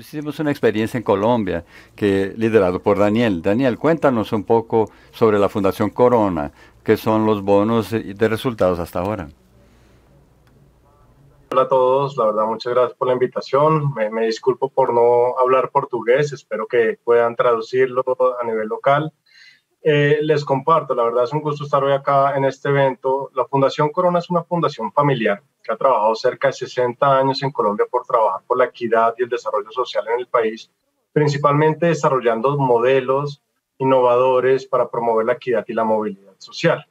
Pues hicimos una experiencia en Colombia que liderado por Daniel. Daniel, cuéntanos un poco sobre la Fundación Corona, qué son los bonos de resultados hasta ahora. Hola a todos, la verdad muchas gracias por la invitación. Me, disculpo por no hablar portugués, espero que puedan traducirlo a nivel local. Eh, les comparto, la verdad es un gusto estar hoy acá en este evento. La Fundación Corona es una fundación familiar que ha trabajado cerca de 60 años en Colombia por trabajar por la equidad y el desarrollo social en el país, principalmente desarrollando modelos innovadores para promover la equidad y la movilidad social.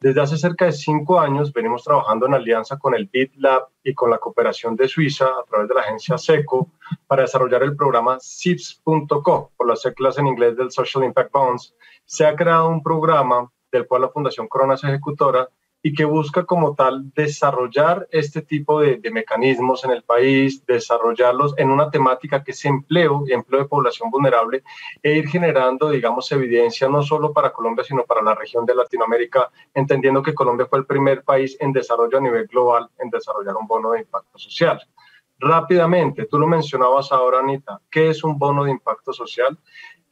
Desde hace cerca de cinco años venimos trabajando en alianza con el BitLab y con la cooperación de Suiza a través de la agencia SECO para desarrollar el programa SIPS.co, por las siglas en inglés del Social Impact Bonds. Se ha creado un programa del cual la Fundación Corona es ejecutora y que busca como tal desarrollar este tipo de, mecanismos en el país, desarrollarlos en una temática que es empleo, empleo de población vulnerable, e ir generando, digamos, evidencia no solo para Colombia, sino para la región de Latinoamérica, entendiendo que Colombia fue el primer país en desarrollo a nivel global en desarrollar un bono de impacto social. Rápidamente, tú lo mencionabas ahora, Anita, ¿qué es un bono de impacto social?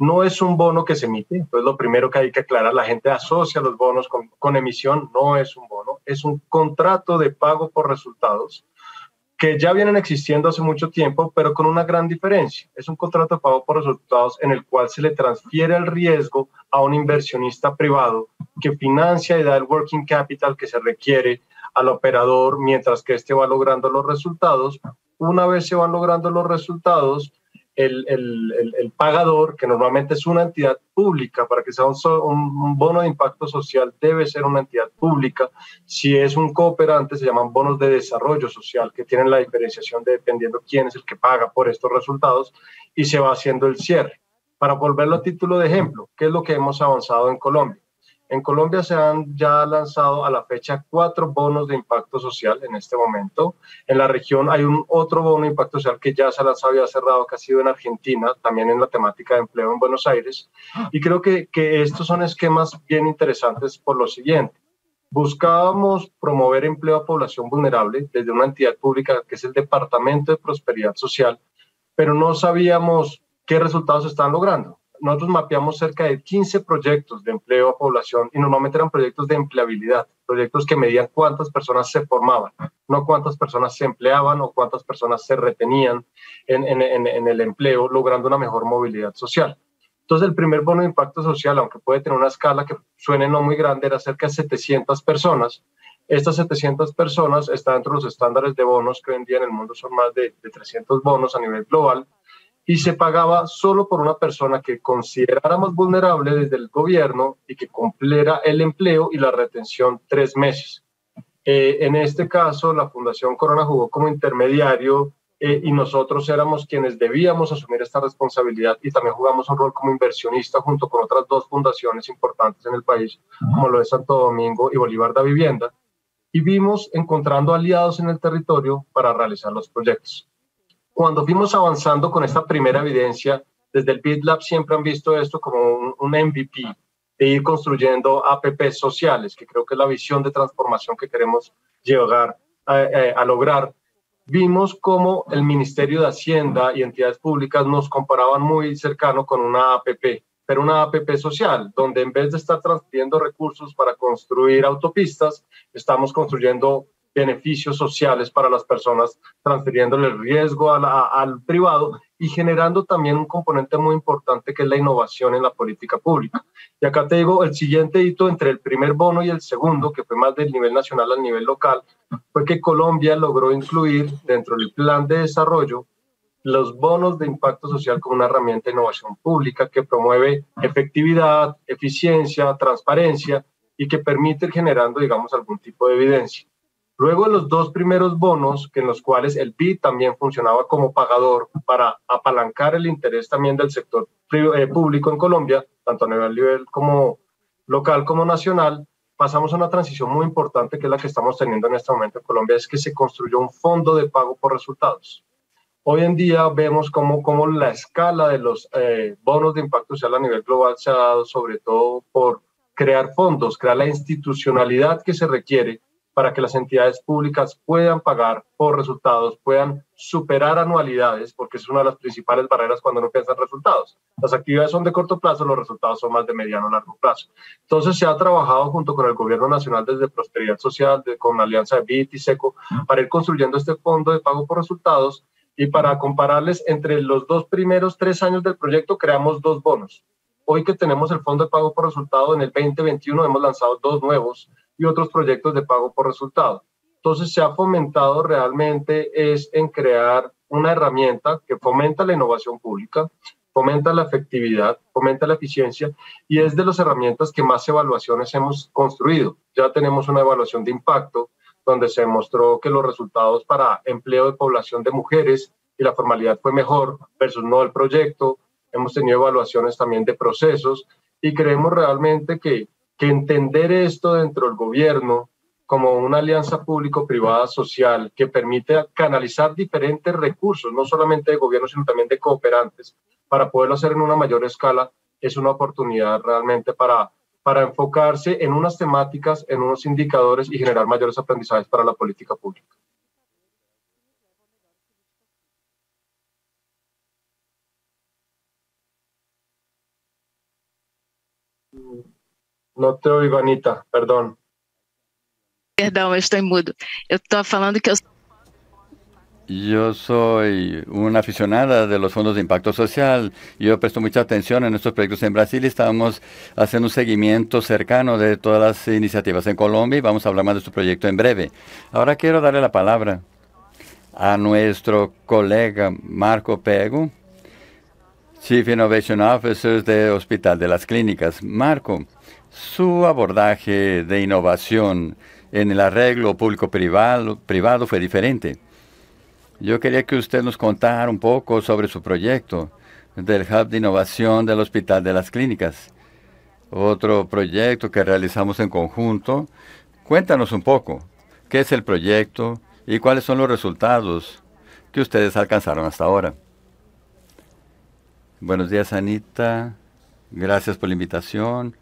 no es un bono que se emite, entonces lo primero que hay que aclarar, la gente asocia los bonos con, emisión, no es un bono, es un contrato de pago por resultados que ya vienen existiendo hace mucho tiempo, pero con una gran diferencia. Es un contrato de pago por resultados en el cual se le transfiere el riesgo a un inversionista privado que financia y da el working capital que se requiere al operador mientras que éste va logrando los resultados. Una vez se van logrando los resultados, el, pagador, que normalmente es una entidad pública, para que sea un, un, bono de impacto social debe ser una entidad pública. Si es un cooperante, se llaman bonos de desarrollo social, que tienen la diferenciación de dependiendo quién es el que paga por estos resultados y se va haciendo el cierre. Para volverlo a título de ejemplo, ¿qué es lo que hemos avanzado en Colombia? En Colombia se han ya lanzado a la fecha cuatro bonos de impacto social en este momento. En la región hay un otro bono de impacto social que ya se ha cerrado, que ha sido en Argentina, también en la temática de empleo en Buenos Aires. Ah. Y creo que, que estos son esquemas bien interesantes por lo siguiente. Buscábamos promover empleo a población vulnerable desde una entidad pública que es el Departamento de Prosperidad Social, pero no sabíamos qué resultados están logrando nosotros mapeamos cerca de 15 proyectos de empleo a población y normalmente eran proyectos de empleabilidad, proyectos que medían cuántas personas se formaban, no cuántas personas se empleaban o cuántas personas se retenían en, el empleo, logrando una mejor movilidad social. Entonces, el primer bono de impacto social, aunque puede tener una escala que suene no muy grande, era cerca de 700 personas. Estas 700 personas están de los estándares de bonos que hoy en día en el mundo son más de, de 300 bonos a nivel global y se pagaba solo por una persona que consideráramos vulnerable desde el gobierno y que cumpliera el empleo y la retención tres meses. Eh, en este caso, la Fundación Corona jugó como intermediario eh, y nosotros éramos quienes debíamos asumir esta responsabilidad y también jugamos un rol como inversionista junto con otras dos fundaciones importantes en el país, como lo de Santo Domingo y Bolívar da Vivienda, y vimos encontrando aliados en el territorio para realizar los proyectos cuando vimos avanzando con esta primera evidencia, desde el BitLab siempre han visto esto como un, MVP, de ir construyendo app sociales, que creo que es la visión de transformación que queremos llegar eh, a, lograr. Vimos cómo el Ministerio de Hacienda y entidades públicas nos comparaban muy cercano con una APP, pero una APP social, donde en vez de estar transfiriendo recursos para construir autopistas, estamos construyendo beneficios sociales para las personas, transfiriéndole el riesgo al privado y generando también un componente muy importante que es la innovación en la política pública. Y acá te digo, el siguiente hito entre el primer bono y el segundo, que fue más del nivel nacional al nivel local, fue que Colombia logró incluir dentro del plan de desarrollo los bonos de impacto social como una herramienta de innovación pública que promueve efectividad, eficiencia, transparencia y que permite ir generando, digamos, algún tipo de evidencia. Luego los dos primeros bonos, que en los cuales el BID también funcionaba como pagador para apalancar el interés también del sector eh, público en Colombia, tanto a nivel, como local como nacional, pasamos a una transición muy importante que es la que estamos teniendo en este momento en Colombia, es que se construyó un fondo de pago por resultados. Hoy en día vemos cómo, como la escala de los eh, bonos de impacto social a nivel global se ha dado sobre todo por crear fondos, crear la institucionalidad que se requiere para que las entidades públicas puedan pagar por resultados, puedan superar anualidades, porque es una de las principales barreras cuando no piensa resultados. Las actividades son de corto plazo, los resultados son más de mediano o largo plazo. Entonces se ha trabajado junto con el Gobierno Nacional desde Prosperidad Social, con la alianza de BIT y SECO, para ir construyendo este fondo de pago por resultados. Y para compararles, entre los dos primeros tres años del proyecto creamos dos bonos. Hoy que tenemos el fondo de pago por resultado, en el 2021 hemos lanzado dos nuevos y otros proyectos de pago por resultado. Entonces se ha fomentado realmente es en crear una herramienta que fomenta la innovación pública, fomenta la efectividad, fomenta la eficiencia y es de las herramientas que más evaluaciones hemos construido. Ya tenemos una evaluación de impacto donde se mostró que los resultados para empleo de población de mujeres y la formalidad fue mejor versus no el proyecto. Hemos tenido evaluaciones también de procesos y creemos realmente que que entender esto dentro del gobierno como una alianza público-privada social que permite canalizar diferentes recursos, no solamente de gobierno, sino también de cooperantes, para poderlo hacer en una mayor escala, es una oportunidad realmente para, para enfocarse en unas temáticas, en unos indicadores y generar mayores aprendizajes para la política pública. No te Ivanita, Anita, Perdón. Perdón, estoy mudo. Yo estaba hablando que Yo soy una aficionada de los fondos de impacto social. Yo presto mucha atención en nuestros proyectos en Brasil y estamos haciendo un seguimiento cercano de todas las iniciativas en Colombia y vamos a hablar más de su este proyecto en breve. Ahora quiero darle la palabra a nuestro colega Marco Pego, Chief Innovation Officer de Hospital de las Clínicas. Marco. Su abordaje de innovación en el arreglo público-privado fue diferente. Yo quería que usted nos contara un poco sobre su proyecto del Hub de Innovación del Hospital de las Clínicas, otro proyecto que realizamos en conjunto. Cuéntanos un poco, ¿qué es el proyecto y cuáles son los resultados que ustedes alcanzaron hasta ahora? Buenos días, Anita. Gracias por la invitación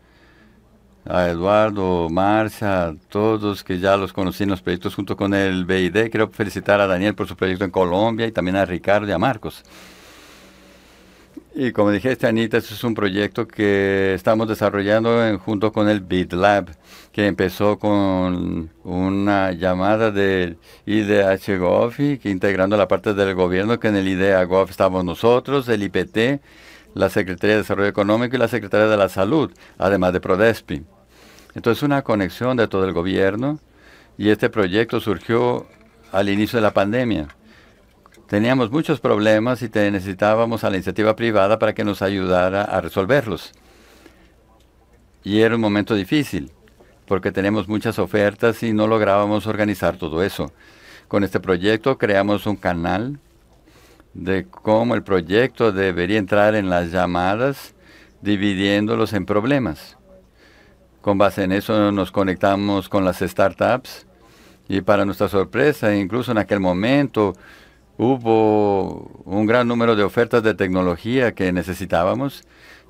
a Eduardo, Marcia, todos que ya los conocí en los proyectos junto con el BID. Quiero felicitar a Daniel por su proyecto en Colombia y también a Ricardo y a Marcos. Y como dije, este Anita, este es un proyecto que estamos desarrollando junto con el BitLab, que empezó con una llamada del idh Gofi, que integrando la parte del gobierno, que en el idh GoFi estamos nosotros, el IPT, la Secretaría de Desarrollo Económico y la Secretaría de la Salud, además de PRODESPI. Entonces una conexión de todo el gobierno y este proyecto surgió al inicio de la pandemia. Teníamos muchos problemas y necesitábamos a la iniciativa privada para que nos ayudara a resolverlos. Y era un momento difícil porque tenemos muchas ofertas y no lográbamos organizar todo eso. Con este proyecto creamos un canal de cómo el proyecto debería entrar en las llamadas, dividiéndolos en problemas. Con base en eso nos conectamos con las startups y para nuestra sorpresa, incluso en aquel momento, hubo un gran número de ofertas de tecnología que necesitábamos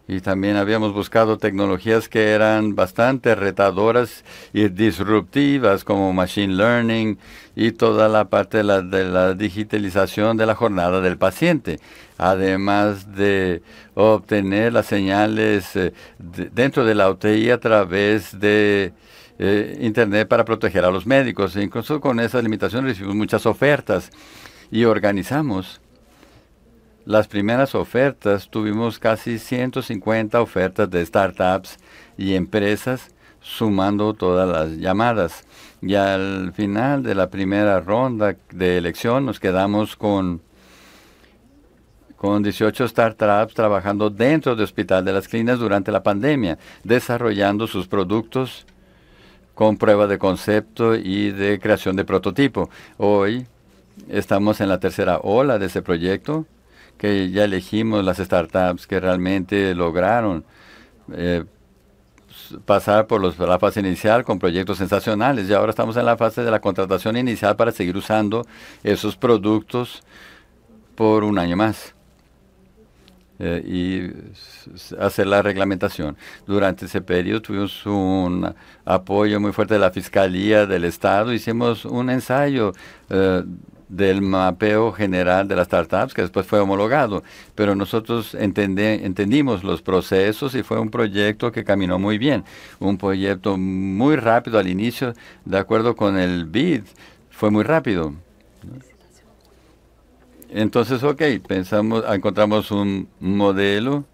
y también habíamos buscado tecnologías que eran bastante retadoras y disruptivas como Machine Learning y toda la parte de la, digitalización de la jornada del paciente, además de obtener las señales eh, dentro de la UTI a través de eh, Internet para proteger a los médicos. Incluso con esas limitaciones recibimos muchas ofertas y organizamos las primeras ofertas, tuvimos casi 150 ofertas de startups y empresas sumando todas las llamadas. Y al final de la primera ronda de elección nos quedamos con, con 18 startups trabajando dentro del Hospital de las Clínicas durante la pandemia, desarrollando sus productos con prueba de concepto y de creación de prototipo. Hoy estamos en la tercera ola de ese proyecto que ya elegimos las startups que realmente lograron eh, pasar por la fase inicial con proyectos sensacionales y ahora estamos en la fase de la contratación inicial para seguir usando esos productos por un año más eh, y hacer la reglamentación. Durante ese periodo tuvimos un apoyo muy fuerte de la Fiscalía del Estado, hicimos un ensayo eh, del mapeo general de las startups que después fue homologado, pero nosotros entendimos los procesos y fue un proyecto que caminó muy bien, un proyecto muy rápido al inicio, de acuerdo con el BID, fue muy rápido. Entonces, ok, pensamos, encontramos un modelo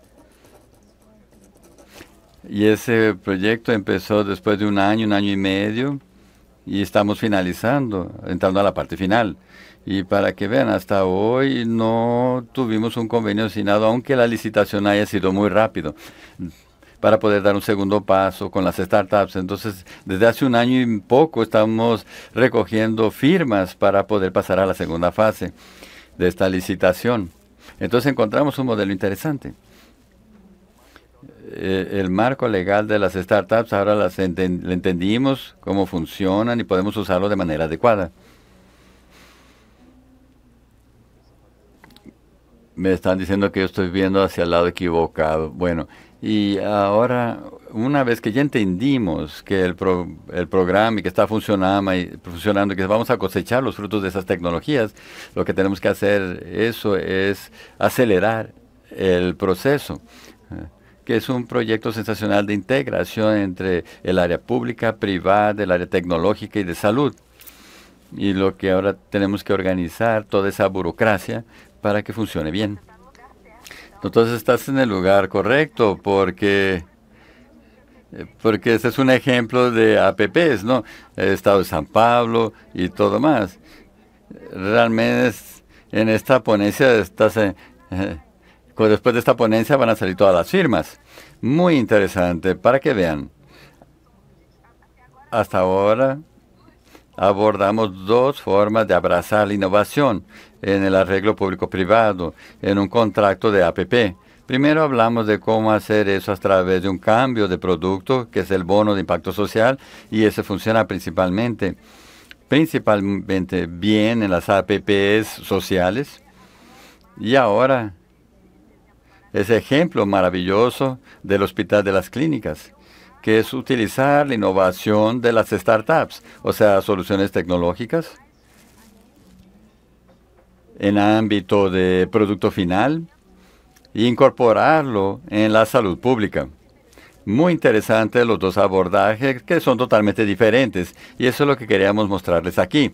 y ese proyecto empezó después de un año, un año y medio y estamos finalizando, entrando a la parte final. Y para que vean, hasta hoy no tuvimos un convenio asignado, aunque la licitación haya sido muy rápido para poder dar un segundo paso con las startups. Entonces, desde hace un año y poco estamos recogiendo firmas para poder pasar a la segunda fase de esta licitación. Entonces encontramos un modelo interesante. Eh, el marco legal de las startups, ahora las entendimos cómo funcionan y podemos usarlo de manera adecuada. Me están diciendo que yo estoy viendo hacia el lado equivocado. Bueno, y ahora, una vez que ya entendimos que el, programa y que está funcionando y, funcionando y que vamos a cosechar los frutos de esas tecnologías, lo que tenemos que hacer eso es acelerar el proceso que es un proyecto sensacional de integración entre el área pública, privada, el área tecnológica y de salud. Y lo que ahora tenemos que organizar, toda esa burocracia, para que funcione bien. Entonces estás en el lugar correcto porque eh, porque este es un ejemplo de APPs, ¿no? El Estado de San Pablo y todo más. Realmente en esta ponencia estás en, eh, después de esta ponencia van a salir todas las firmas. Muy interesante, para que vean. Hasta ahora abordamos dos formas de abrazar la innovación en el arreglo público-privado, en un contrato de APP. Primero hablamos de cómo hacer eso a través de un cambio de producto, que es el bono de impacto social, y eso funciona principalmente, principalmente bien en las APPs sociales. Y ahora ese ejemplo maravilloso del Hospital de las Clínicas, que es utilizar la innovación de las startups, o sea, soluciones tecnológicas en ámbito de producto final e incorporarlo en la salud pública. Muy interesantes los dos abordajes que son totalmente diferentes y eso es lo que queríamos mostrarles aquí,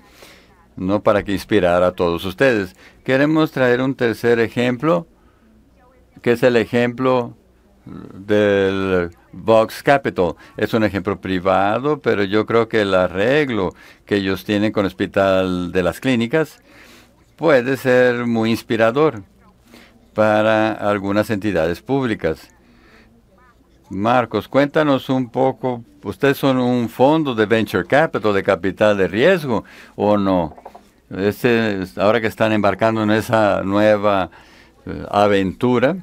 no para que inspirar a todos ustedes. Queremos traer un tercer ejemplo que es el ejemplo del Vox Capital. Es un ejemplo privado, pero yo creo que el arreglo que ellos tienen con Hospital de las Clínicas puede ser muy inspirador para algunas entidades públicas. Marcos, cuéntanos un poco, ustedes son un fondo de venture capital, de capital de riesgo, ¿o no? Este, ahora que están embarcando en esa nueva eh, aventura,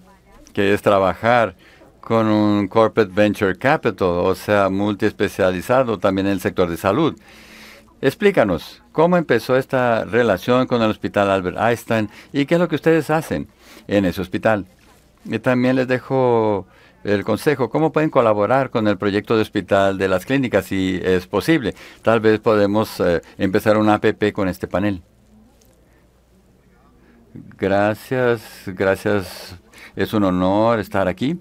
que es trabajar con un corporate venture capital, o sea, multiespecializado también en el sector de salud. Explícanos, ¿cómo empezó esta relación con el Hospital Albert Einstein y qué es lo que ustedes hacen en ese hospital? Y también les dejo el consejo, ¿cómo pueden colaborar con el proyecto de hospital de las clínicas si es posible? Tal vez podemos eh, empezar un APP con este panel. Gracias, gracias es un honor estar aquí.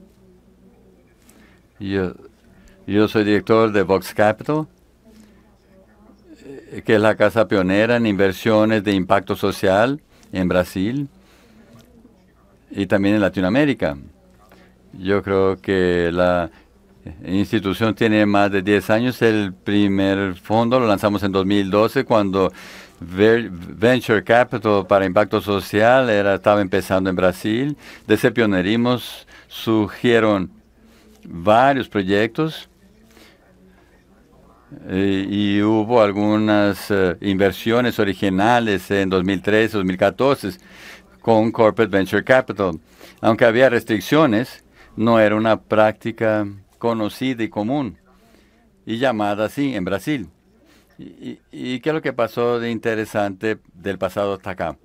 Yo, soy director de Vox Capital, eh, que es la casa pionera en inversiones de impacto social en Brasil y también en Latinoamérica. Yo creo que la institución tiene más de 10 años. El primer fondo lo lanzamos en 2012 cuando Venture Capital para impacto social era, estaba empezando en Brasil. De ese pionerismo surgieron varios proyectos eh, y, hubo algunas eh, inversiones originales en 2013, 2014 con Corporate Venture Capital. Aunque había restricciones, no era una práctica conocida y común y llamada así en Brasil. ¿Y, qué es lo que pasó de interesante del pasado hasta acá?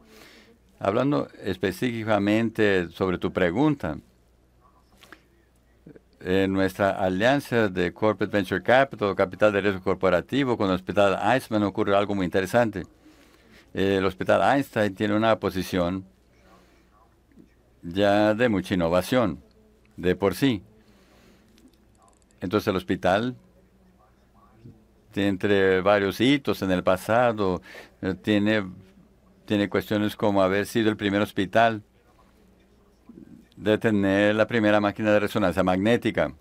Hablando específicamente sobre tu pregunta, en nuestra alianza de Corporate Venture Capital, Capital de Riesgo Corporativo, con el Hospital Einstein ocurre algo muy interesante. Eh, el Hospital Einstein tiene una posición ya de mucha innovación de por sí. Entonces el hospital este, entre varios hitos en el pasado. Eh, tiene, tiene cuestiones como haber sido el primer hospital de tener la primera máquina de resonancia magnética,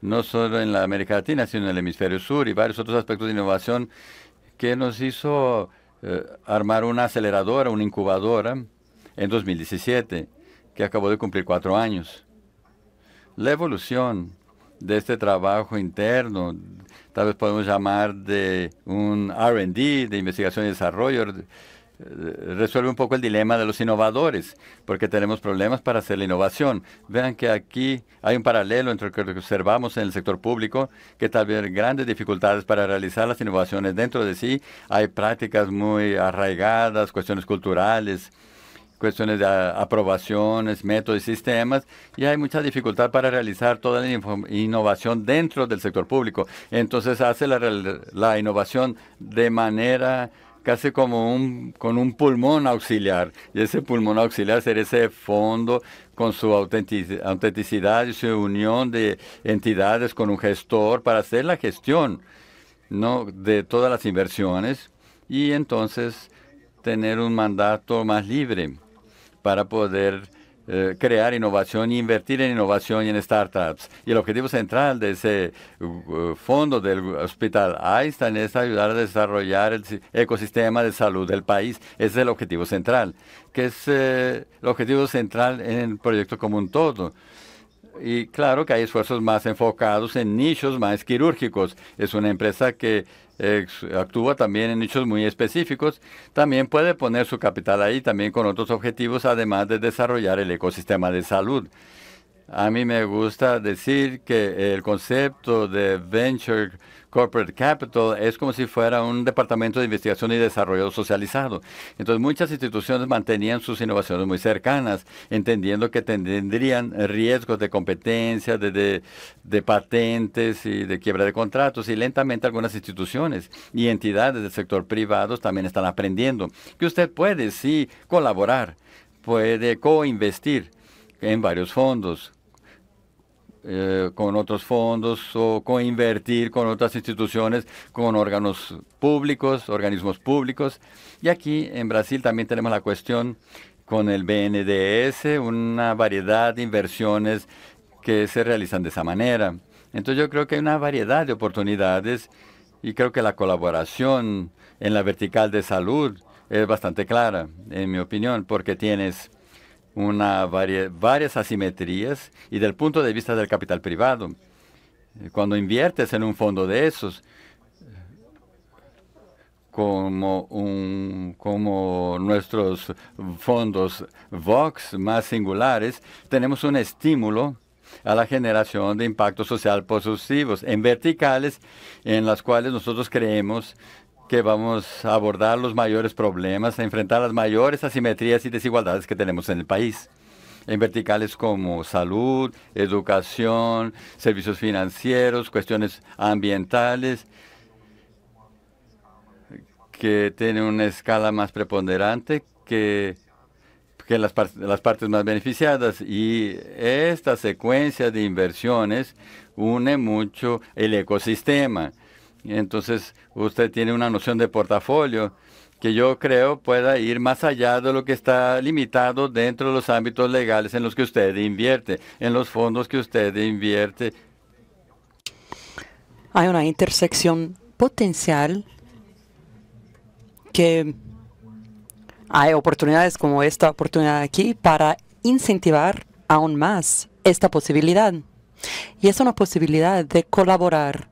no solo en la América Latina, sino en el hemisferio sur y varios otros aspectos de innovación que nos hizo eh, armar una aceleradora, una incubadora en 2017, que acabó de cumplir cuatro años. La evolución de este trabajo interno, tal vez podemos llamar de un RD, de investigación y desarrollo, eh, resuelve un poco el dilema de los innovadores, porque tenemos problemas para hacer la innovación. Vean que aquí hay un paralelo entre lo que observamos en el sector público, que también vez grandes dificultades para realizar las innovaciones dentro de sí. Hay prácticas muy arraigadas, cuestiones culturales, cuestiones de aprobaciones, métodos y sistemas, y hay mucha dificultad para realizar toda la innovación dentro del sector público. Entonces hace la, innovación de manera casi como un, con un pulmón auxiliar, y ese pulmón auxiliar sería ese fondo con su autenticidad y su unión de entidades con un gestor para hacer la gestión de todas las inversiones y entonces tener un mandato más libre para poder eh, crear innovación e invertir en innovación y en startups. Y el objetivo central de ese fondo del hospital Einstein es ayudar a desarrollar el ecosistema de salud del país. Ese es el objetivo central, que es eh, el objetivo central en el proyecto como un todo. Y claro que hay esfuerzos más enfocados en nichos más quirúrgicos. Es una empresa que actúa también en nichos muy específicos. También puede poner su capital ahí, también con otros objetivos, además de desarrollar el ecosistema de salud. A mí me gusta decir que el concepto de venture Corporate Capital es como si fuera un departamento de investigación y desarrollo socializado. Entonces muchas instituciones mantenían sus innovaciones muy cercanas, entendiendo que tendrían riesgos de competencia, de, patentes y de quiebra de contratos. Y lentamente algunas instituciones y entidades del sector privado también están aprendiendo que usted puede sí colaborar, puede co-investir en varios fondos eh, con otros fondos o con invertir con otras instituciones, con órganos públicos, organismos públicos. Y aquí en Brasil también tenemos la cuestión con el BNDS, una variedad de inversiones que se realizan de esa manera. Entonces yo creo que hay una variedad de oportunidades y creo que la colaboración en la vertical de salud es bastante clara, en mi opinión, porque tienes una varias asimetrías y del punto de vista del capital privado. Eh, cuando inviertes en un fondo de esos, como, un, como nuestros fondos Vox más singulares, tenemos un estímulo a la generación de impacto social positivos en verticales en las cuales nosotros creemos que vamos a abordar los mayores problemas, a enfrentar las mayores asimetrías y desigualdades que tenemos en el país. En verticales como salud, educación, servicios financieros, cuestiones ambientales, que tienen una escala más preponderante que, las, las partes más beneficiadas. Y esta secuencia de inversiones une mucho el ecosistema entonces, usted tiene una noción de portafolio que yo creo pueda ir más allá de lo que está limitado dentro de los ámbitos legales en los que usted invierte, en los fondos que usted invierte. Hay una intersección potencial que hay oportunidades como esta oportunidad aquí para incentivar aún más esta posibilidad. Y es una posibilidad de colaborar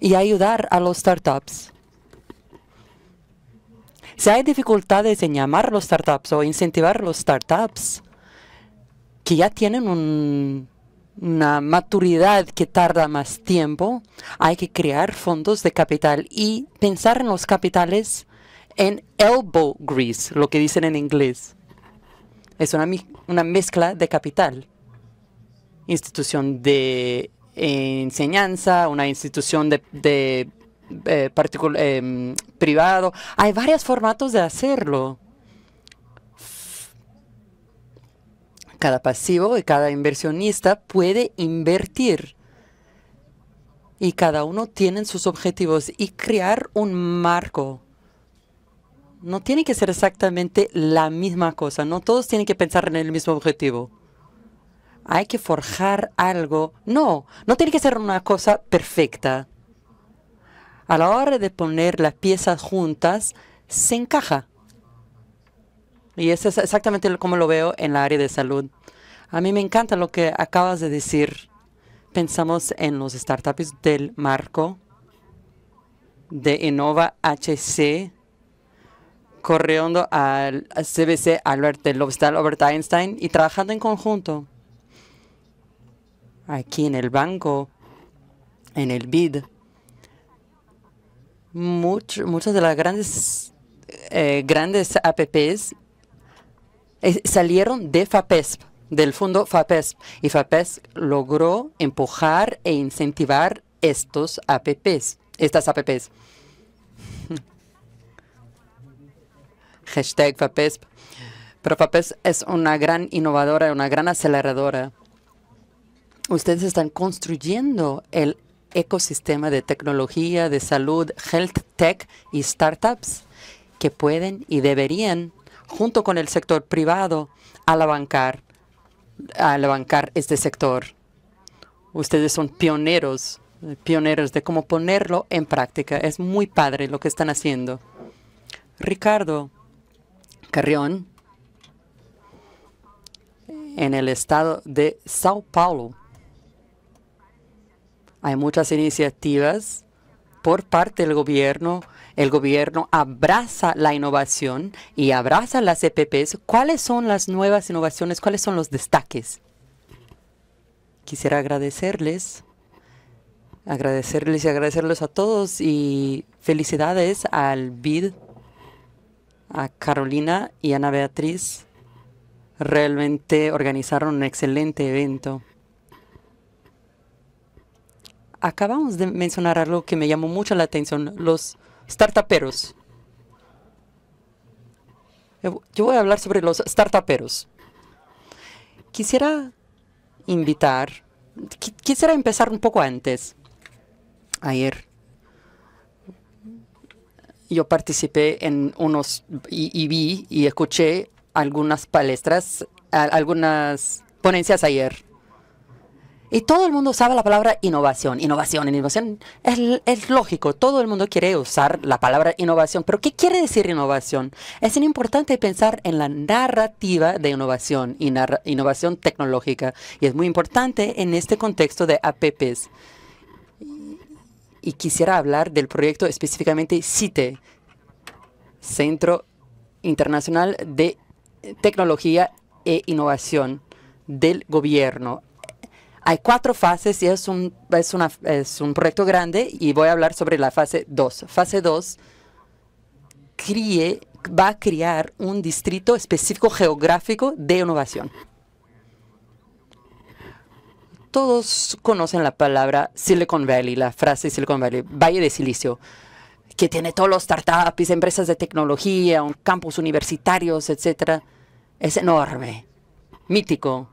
y ayudar a los startups. Si hay dificultades en llamar a los startups o incentivar a los startups que ya tienen una maturidad que tarda más tiempo, hay que crear fondos de capital y pensar en los capitales en elbow grease, lo que dicen en inglés. Es una, una mezcla de capital. Institución de enseñanza, una institución de, de eh, eh, privado. Hay varios formatos de hacerlo. Cada pasivo y cada inversionista puede invertir. Y cada uno tiene sus objetivos y crear un marco. No tiene que ser exactamente la misma cosa. No todos tienen que pensar en el mismo objetivo hay que forjar algo. No, no tiene que ser una cosa perfecta. A la hora de poner las piezas juntas, se encaja. Y eso es exactamente como lo veo en la área de salud. A mí me encanta lo que acabas de decir. Pensamos en los startups del marco de Innova HC, corriendo al CBC Albert del Albert Einstein y trabajando en conjunto aquí en el banco, en el BID, muchos, muchas de las grandes, eh, grandes APPs eh, salieron de FAPESP, del fondo FAPESP. Y FAPESP logró empujar e incentivar estos APPs, estas APPs. Hashtag FAPESP. Pero FAPESP es una gran innovadora, una gran aceleradora ustedes están construyendo el ecosistema de tecnología, de salud, health tech y startups que pueden y deberían, junto con el sector privado, alavancar, este sector. Ustedes son pioneros, pioneros de cómo ponerlo en práctica. Es muy padre lo que están haciendo. Ricardo Carrión, en el estado de Sao Paulo, hay muchas iniciativas por parte del gobierno. El gobierno abraza la innovación y abraza las EPPs. ¿Cuáles son las nuevas innovaciones? ¿Cuáles son los destaques? Quisiera agradecerles, agradecerles y agradecerles a todos y felicidades al BID, a Carolina y Ana Beatriz. Realmente organizaron un excelente evento. Acabamos de mencionar algo que me llamó mucho la atención, los startuperos. Yo voy a hablar sobre los startuperos. Quisiera invitar, quisiera empezar un poco antes. Ayer yo participé en unos y, vi y escuché algunas palestras, algunas ponencias ayer y todo el mundo usaba la palabra innovación, innovación, innovación. Es, lógico, todo el mundo quiere usar la palabra innovación, pero ¿qué quiere decir innovación? Es importante pensar en la narrativa de innovación y innovación tecnológica, y es muy importante en este contexto de APPs. y quisiera hablar del proyecto específicamente CITE, Centro Internacional de Tecnología e Innovación del Gobierno hay cuatro fases y es un, es, una, es un proyecto grande y voy a hablar sobre la fase 2. Fase 2 va a crear un distrito específico geográfico de innovación. Todos conocen la palabra Silicon Valley, la frase Silicon Valley, Valle de Silicio, que tiene todos los startups, empresas de tecnología, campus universitarios, etc. Es enorme, mítico,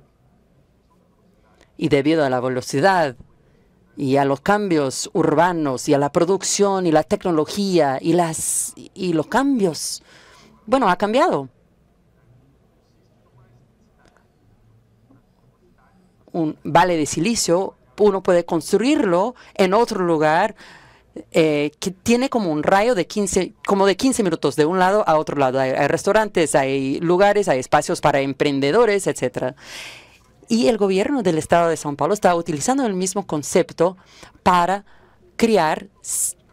y debido a la velocidad y a los cambios urbanos y a la producción y la tecnología y, las, y los cambios, bueno, ha cambiado. Un vale de silicio, uno puede construirlo en otro lugar eh, que tiene como un rayo de 15, como de 15 minutos de un lado a otro lado. Hay, hay restaurantes, hay lugares, hay espacios para emprendedores, etcétera. Y el gobierno del estado de São Paulo está utilizando el mismo concepto para crear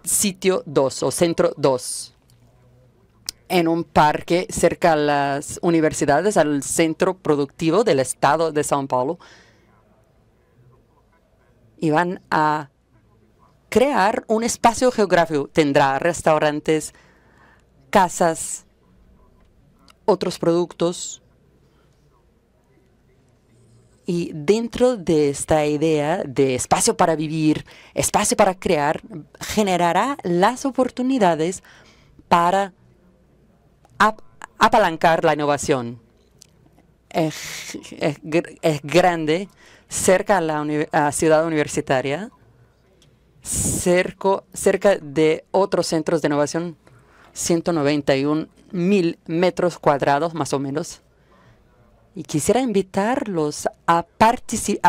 sitio 2 o centro 2 en un parque cerca a las universidades, al centro productivo del estado de São Paulo. Y van a crear un espacio geográfico. Tendrá restaurantes, casas, otros productos y dentro de esta idea de espacio para vivir, espacio para crear, generará las oportunidades para apalancar la innovación. Es, grande, cerca a la ciudad universitaria, cerca de otros centros de innovación, 191 mil metros cuadrados más o menos y quisiera invitarlos a,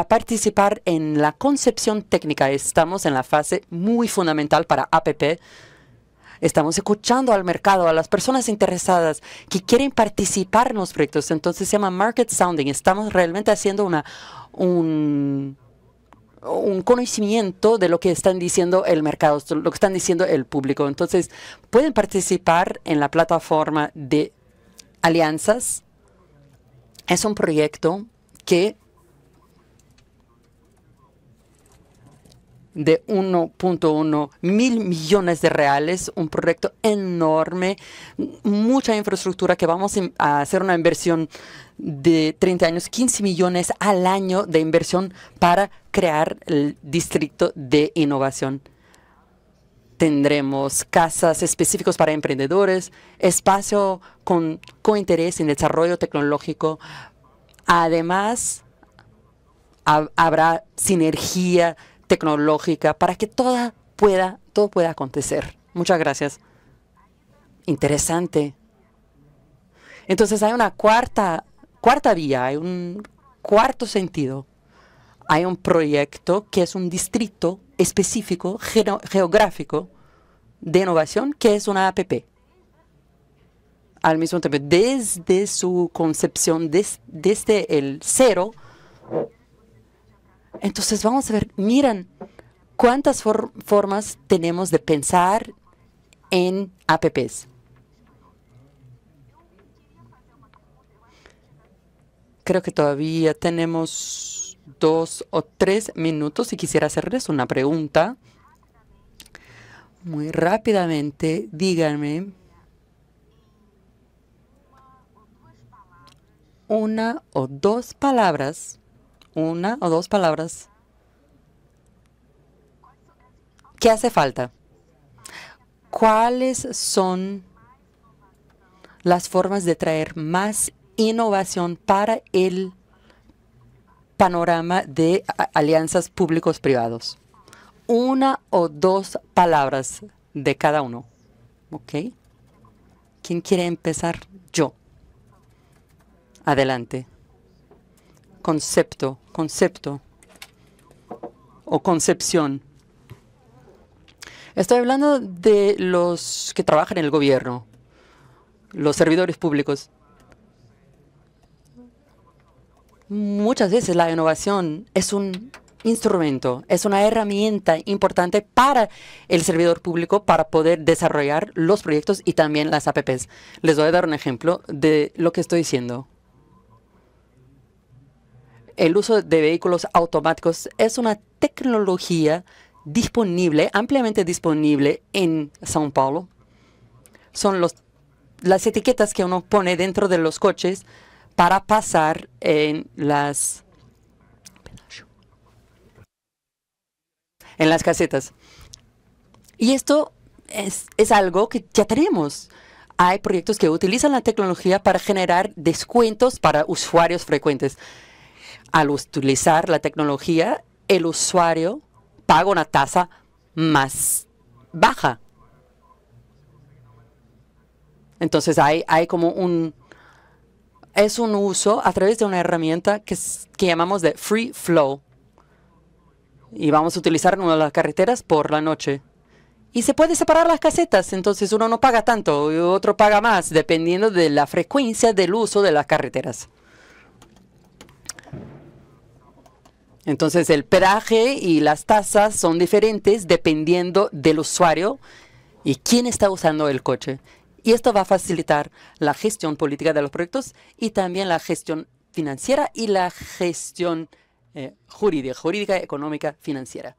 participar en la concepción técnica. Estamos en la fase muy fundamental para APP. Estamos escuchando al mercado, a las personas interesadas que quieren participar en los proyectos. Entonces se llama Market Sounding. Estamos realmente haciendo una, un, un conocimiento de lo que están diciendo el mercado, lo que están diciendo el público. Entonces pueden participar en la plataforma de alianzas es un proyecto que de 1.1 mil millones de reales, un proyecto enorme, mucha infraestructura que vamos a hacer una inversión de 30 años, 15 millones al año de inversión para crear el distrito de innovación. Tendremos casas específicas para emprendedores, espacio con, interés en desarrollo tecnológico. Además, habrá sinergia tecnológica para que pueda, todo pueda acontecer. Muchas gracias. Interesante. Entonces hay una cuarta, cuarta vía, hay un cuarto sentido. Hay un proyecto que es un distrito específico geográfico de innovación que es una APP. Al mismo tiempo, desde su concepción, desde el cero, entonces vamos a ver, miren cuántas formas tenemos de pensar en APPs. Creo que todavía tenemos dos o tres minutos y quisiera hacerles una pregunta. Muy rápidamente, díganme una o dos palabras, una o dos palabras. ¿Qué hace falta? ¿Cuáles son las formas de traer más innovación para el panorama de alianzas públicos privados. Una o dos palabras de cada uno. ¿Ok? ¿Quién quiere empezar? Yo. Adelante. Concepto, concepto o concepción. Estoy hablando de los que trabajan en el gobierno, los servidores públicos. Muchas veces la innovación es un instrumento, es una herramienta importante para el servidor público para poder desarrollar los proyectos y también las APPs. Les voy a dar un ejemplo de lo que estoy diciendo. El uso de vehículos automáticos es una tecnología disponible, ampliamente disponible en São Paulo. Son los, las etiquetas que uno pone dentro de los coches para pasar en las en las casetas. Y esto es, es, algo que ya tenemos. Hay proyectos que utilizan la tecnología para generar descuentos para usuarios frecuentes. Al utilizar la tecnología, el usuario paga una tasa más baja. Entonces hay, hay como un, es un uso a través de una herramienta que, llamamos de Free Flow. Y vamos a utilizar una de las carreteras por la noche. Y se puede separar las casetas, entonces uno no paga tanto y otro paga más, dependiendo de la frecuencia del uso de las carreteras. Entonces el pedaje y las tasas son diferentes dependiendo del usuario y quién está usando el coche. Y esto va a facilitar la gestión política de los proyectos y también la gestión financiera y la gestión eh, jurídica, jurídica, económica, financiera.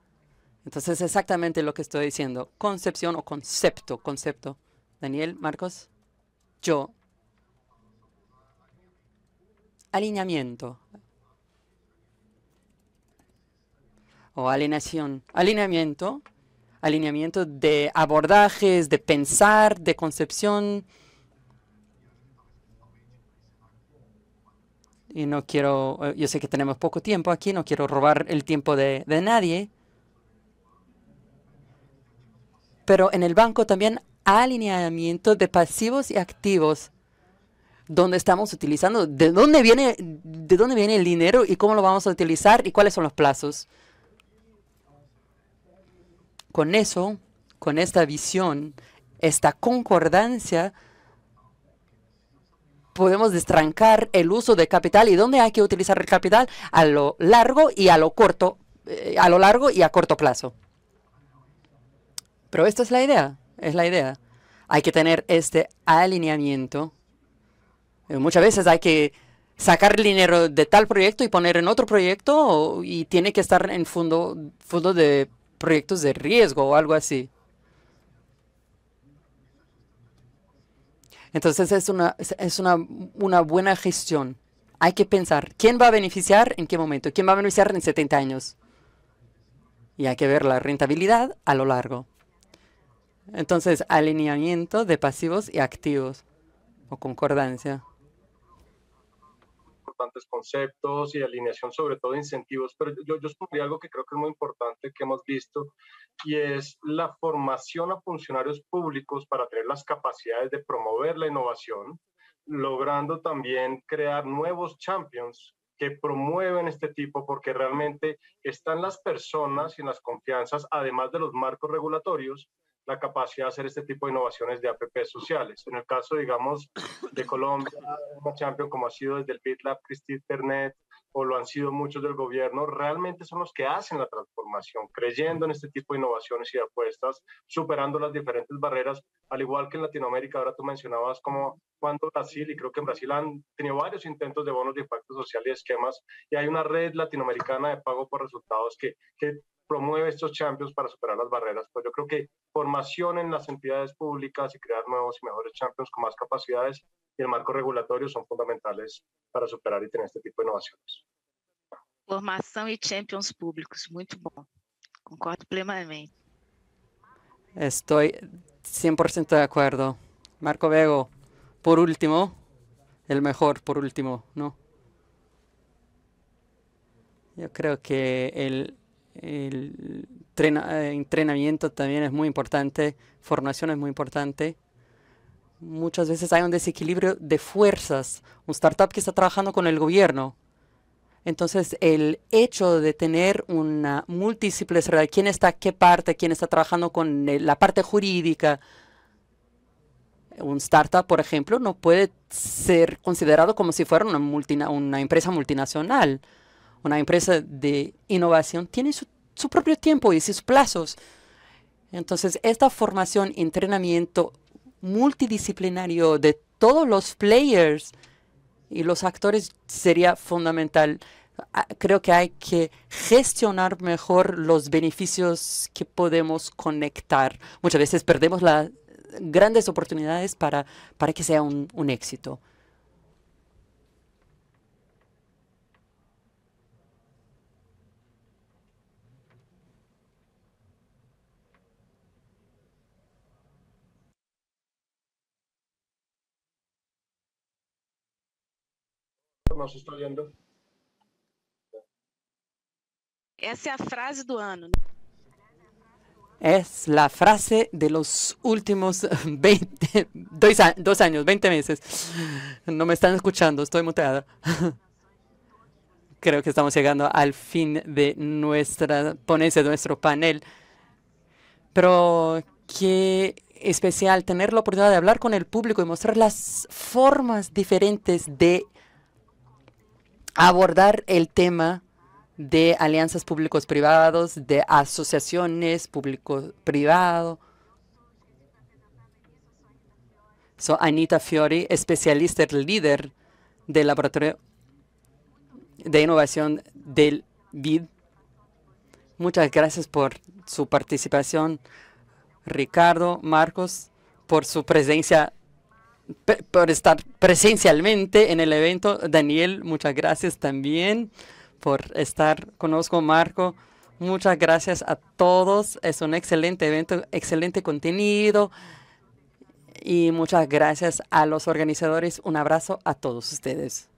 Entonces, exactamente lo que estoy diciendo, concepción o concepto, concepto. Daniel, Marcos, yo. Alineamiento. O alineación. Alineamiento alineamiento de abordajes, de pensar, de concepción. Y no quiero, eh, yo sé que tenemos poco tiempo aquí, no quiero robar el tiempo de, nadie. Pero en el banco también alineamiento de pasivos y activos donde estamos utilizando, de dónde viene, de dónde viene el dinero y cómo lo vamos a utilizar y cuáles son los plazos. Con eso, con esta visión, esta concordancia, podemos destrancar el uso de capital y dónde hay que utilizar el capital a lo largo y a lo corto, eh, a lo largo y a corto plazo. Pero esta es la idea, es la idea. Hay que tener este alineamiento. Eh, muchas veces hay que sacar el dinero de tal proyecto y poner en otro proyecto y tiene que estar en fondo, fondo de proyectos de riesgo o algo así. Entonces es una, es una, una buena gestión. Hay que pensar quién va a beneficiar en qué momento, quién va a beneficiar en 70 años. Y hay que ver la rentabilidad a lo largo. Entonces, alineamiento de pasivos y activos o concordancia importantes conceptos y alineación sobre todo incentivos, pero yo, yo pondría algo que creo que es muy importante que hemos visto y es la formación a funcionarios públicos para tener las capacidades de promover la innovación, logrando también crear nuevos champions que promueven este tipo porque realmente están las personas y las confianzas, además de los marcos regulatorios, la capacidad de hacer este tipo de innovaciones de APP sociales. En el caso, digamos, de Colombia, champion como ha sido desde el BitLab, christine Internet, o lo han sido muchos del gobierno, realmente son los que hacen la transformación, creyendo en este tipo de innovaciones y apuestas, superando las diferentes barreras, al igual que en Latinoamérica, ahora tú mencionabas como cuando Brasil, y creo que en Brasil han tenido varios intentos de bonos de impacto social y esquemas, y hay una red latinoamericana de pago por resultados que promueve estos champions para superar las barreras. Pues yo creo que formación en las entidades públicas y crear nuevos y mejores champions con más capacidades y el marco regulatorio son fundamentales para superar y tener este tipo de innovaciones. Formación y champions públicos, muy bueno Concordo plenamente. Estoy 100% de acuerdo. Marco Vego, por último, el mejor por último, ¿no? Yo creo que el el eh, entrenamiento también es muy importante, formación es muy importante. Muchas veces hay un desequilibrio de fuerzas, un startup que está trabajando con el gobierno. Entonces, el hecho de tener una multidisciplinaridad, quién está qué parte, quién está trabajando con eh, la parte jurídica, un startup, por ejemplo, no puede ser considerado como si fuera una, una empresa multinacional. Una empresa de innovación tiene su, propio tiempo y sus plazos. Entonces, esta formación, entrenamiento multidisciplinario de todos los players y los actores sería fundamental. Ah, creo que hay que gestionar mejor los beneficios que podemos conectar. Muchas veces perdemos las grandes oportunidades para, que sea un éxito. Esa es la frase del año. Es la frase de los últimos 20, dos, años, 20 meses. No me están escuchando, estoy muteada. Creo que estamos llegando al fin de nuestra ponencia, de nuestro panel. Pero qué especial tener la oportunidad de hablar con el público y mostrar las formas diferentes de abordar el tema de alianzas públicos-privados, de asociaciones público-privado. Soy Anita Fiori, especialista líder del Laboratorio de Innovación del BID. Muchas gracias por su participación, Ricardo, Marcos, por su presencia por estar presencialmente en el evento. Daniel, muchas gracias también por estar conozco Marco. Muchas gracias a todos. Es un excelente evento, excelente contenido. Y muchas gracias a los organizadores. Un abrazo a todos ustedes.